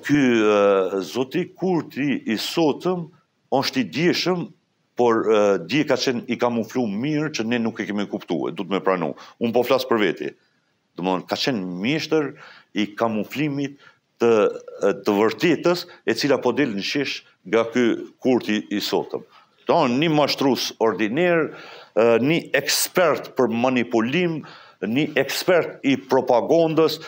Ky zoti kurti i sotëm është i djeshëm, por dje ka qenë i kamuflu mirë që ne nuk e kemi kuptu e, du të me pranu, unë po flasë për veti. Ka qenë mishtër i kamuflimit të vërtitës e cila po delë në shish nga ky kurti i sotëm. Në një mashtrus ordinir, një ekspert për manipulim, një ekspert i propagandës,